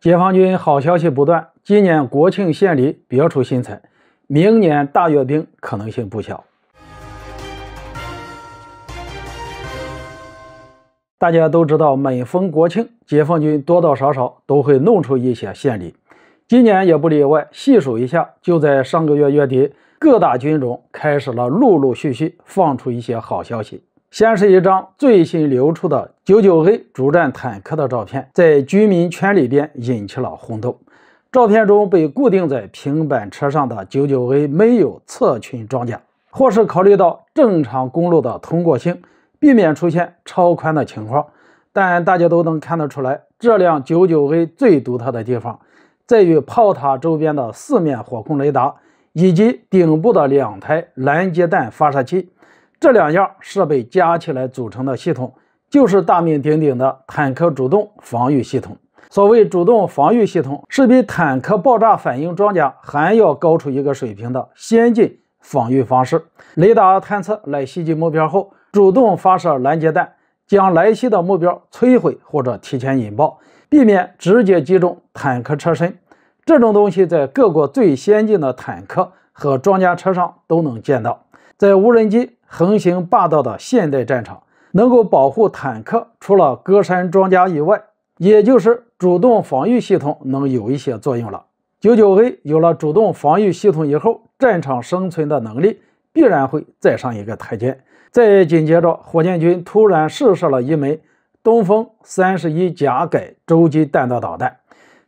解放军好消息不断，今年国庆献礼别出心裁，明年大阅兵可能性不小。大家都知道，每逢国庆，解放军多多少少都会弄出一些献礼，今年也不例外。细数一下，就在上个月月底，各大军种开始了陆陆续续放出一些好消息。先是一张最新流出的 99A 主战坦克的照片，在居民圈里边引起了轰动。照片中被固定在平板车上的 99A 没有侧裙装甲，或是考虑到正常公路的通过性，避免出现超宽的情况。但大家都能看得出来，这辆 99A 最独特的地方在于炮塔周边的四面火控雷达，以及顶部的两台拦截弹发射器。这两样设备加起来组成的系统，就是大名鼎鼎的坦克主动防御系统。所谓主动防御系统，是比坦克爆炸反应装甲还要高出一个水平的先进防御方式。雷达探测来袭击目标后，主动发射拦截弹，将来袭的目标摧毁或者提前引爆，避免直接击中坦克车身。这种东西在各国最先进的坦克和装甲车上都能见到，在无人机。横行霸道的现代战场，能够保护坦克除了隔山装甲以外，也就是主动防御系统能有一些作用了。九九 A 有了主动防御系统以后，战场生存的能力必然会再上一个台阶。再紧接着，火箭军突然试射了一枚东风三十一甲改洲际弹道导弹，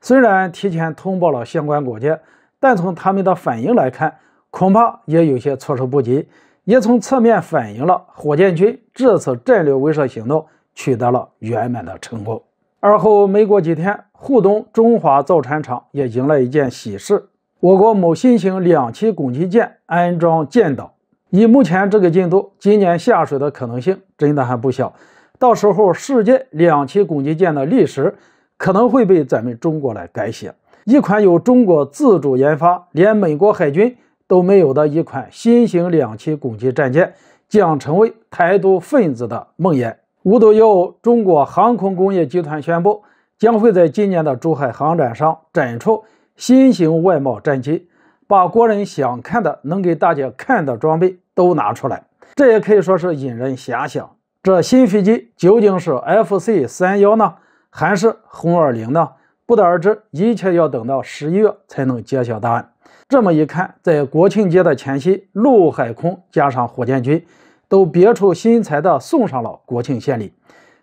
虽然提前通报了相关国家，但从他们的反应来看，恐怕也有些措手不及。也从侧面反映了火箭军这次战略威慑行动取得了圆满的成功。而后没过几天，沪东中华造船厂也迎来一件喜事：我国某新型两栖攻击舰安装舰岛。以目前这个进度，今年下水的可能性真的还不小。到时候，世界两栖攻击舰的历史可能会被咱们中国来改写。一款由中国自主研发，连美国海军。都没有的一款新型两栖攻击战舰，将成为台独分子的梦魇。五斗幺五，中国航空工业集团宣布，将会在今年的珠海航展上展出新型外贸战机，把国人想看的、能给大家看的装备都拿出来。这也可以说是引人遐想：这新飞机究竟是 FC 三幺呢，还是轰二零呢？不得而知，一切要等到十一月才能揭晓答案。这么一看，在国庆节的前夕，陆海空加上火箭军，都别出心裁的送上了国庆献礼。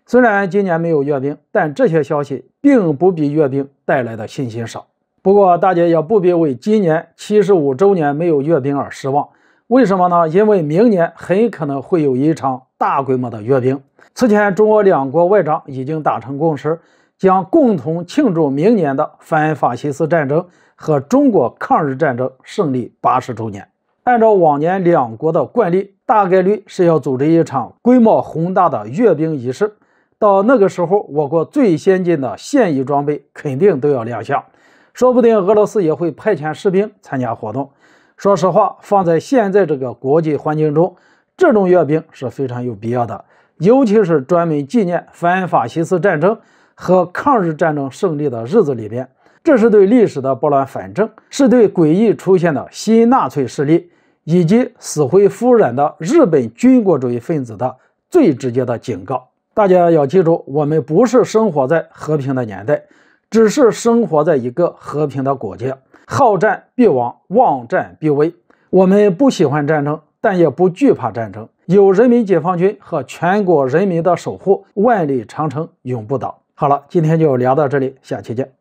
虽然今年没有阅兵，但这些消息并不比阅兵带来的信心少。不过，大家也不必为今年七十五周年没有阅兵而失望。为什么呢？因为明年很可能会有一场大规模的阅兵。此前，中俄两国外长已经达成共识。将共同庆祝明年的反法西斯战争和中国抗日战争胜利八十周年。按照往年两国的惯例，大概率是要组织一场规模宏大的阅兵仪式。到那个时候，我国最先进的现役装备肯定都要亮相，说不定俄罗斯也会派遣士兵参加活动。说实话，放在现在这个国际环境中，这种阅兵是非常有必要的，尤其是专门纪念反法西斯战争。和抗日战争胜利的日子里边，这是对历史的拨乱反正，是对诡异出现的新纳粹势力以及死灰复燃的日本军国主义分子的最直接的警告。大家要记住，我们不是生活在和平的年代，只是生活在一个和平的国家。好战必亡，忘战必危。我们不喜欢战争，但也不惧怕战争。有人民解放军和全国人民的守护，万里长城永不倒。好了，今天就聊到这里，下期见。